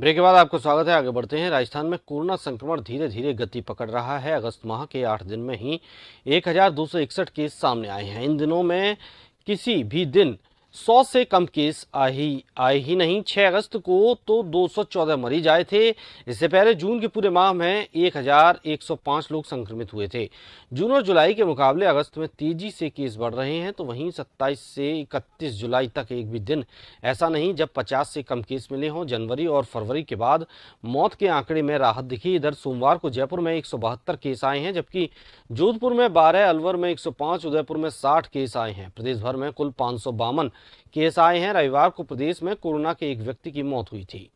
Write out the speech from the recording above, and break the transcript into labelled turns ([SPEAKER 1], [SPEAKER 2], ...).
[SPEAKER 1] break के बाद आपका स्वागत है आगे बढ़ते हैं राजस्थान में कोरोना संक्रमण धीरे धीरे गति पकड़ रहा है अगस्त माह के आठ दिन में ही एक केस सामने आए हैं इन दिनों में किसी भी दिन सौ से कम केस आए ही आए ही नहीं 6 अगस्त को तो 214 मरीज आए थे इससे पहले जून के पूरे माह में 1105 लोग संक्रमित हुए थे जून और जुलाई के मुकाबले अगस्त में तेजी से केस बढ़ रहे हैं तो वहीं 27 से 31 जुलाई तक एक भी दिन ऐसा नहीं जब 50 से कम केस मिले हों जनवरी और फरवरी के बाद मौत के आंकड़े में राहत दिखी इधर सोमवार को जयपुर में एक केस आए हैं जबकि जोधपुर में बारह अलवर में एक उदयपुर में साठ केस आए हैं प्रदेश भर में कुल पाँच केस आए हैं रविवार को प्रदेश में कोरोना के एक व्यक्ति की मौत हुई थी